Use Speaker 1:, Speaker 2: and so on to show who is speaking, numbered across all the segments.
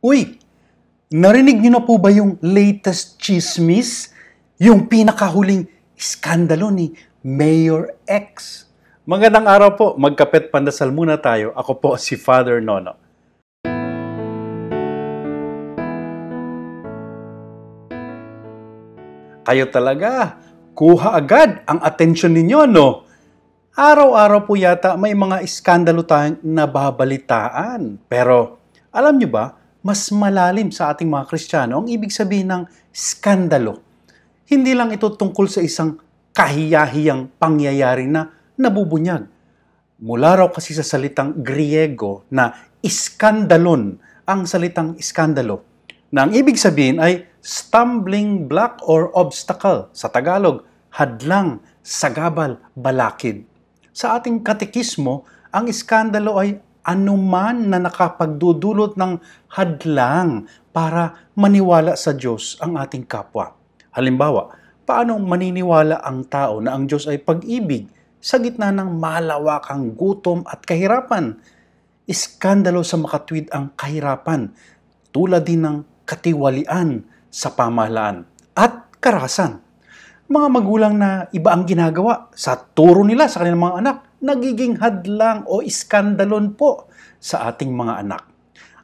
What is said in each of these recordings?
Speaker 1: Uy, narinig niyo na po ba yung latest chismis? Yung pinakahuling iskandalo ni Mayor X. Magandang araw po. Magkapet pandasal muna tayo. Ako po si Father Nono. Kayo talaga, kuha agad ang atensyon ninyo, no? Araw-araw po yata may mga iskandalo tayong nababalitaan. Pero alam nyo ba, mas malalim sa ating mga Kristiyano ang ibig sabihin ng skandalo. Hindi lang ito tungkol sa isang kahiyahiyang pangyayari na nabubunyag. Mula raw kasi sa salitang Griego na iskandalon, ang salitang iskandalo, na ang ibig sabihin ay stumbling block or obstacle, sa Tagalog, hadlang, sagabal, balakid. Sa ating katekismo, ang iskandalo ay anuman na nakapagdudulot ng hadlang para maniwala sa Diyos ang ating kapwa. Halimbawa, paano maniniwala ang tao na ang Diyos ay pag-ibig sa gitna ng malawakang gutom at kahirapan? Iskandalo sa makatwid ang kahirapan, tulad din ng katiwalian sa pamahalaan at karahasan. Mga magulang na iba ang ginagawa sa turo nila sa kanilang mga anak nagiging hadlang o iskandalon po sa ating mga anak.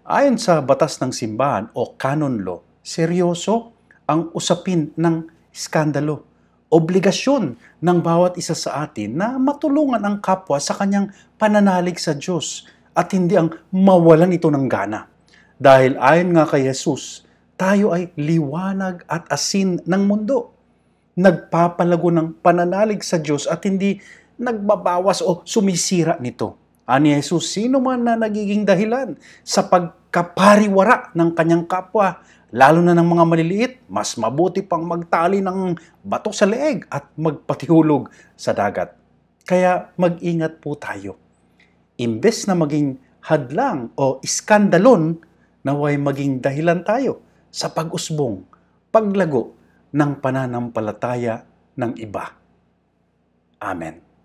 Speaker 1: Ayon sa batas ng simbahan o canon law, seryoso ang usapin ng iskandalo. Obligasyon ng bawat isa sa atin na matulungan ang kapwa sa kanyang pananalig sa Diyos at hindi ang mawalan ito ng gana. Dahil ayon nga kay Jesus, tayo ay liwanag at asin ng mundo. Nagpapalago ng pananalig sa Diyos at hindi nagbabawas o sumisira nito. Ani Jesus, sino man na nagiging dahilan sa pagkapariwara ng kanyang kapwa, lalo na ng mga maliliit, mas mabuti pang magtali ng bato sa leeg at magpatihulog sa dagat. Kaya mag-ingat po tayo. Imbes na maging hadlang o iskandalon, naway maging dahilan tayo sa pag-usbong, paglago ng pananampalataya ng iba. Amen.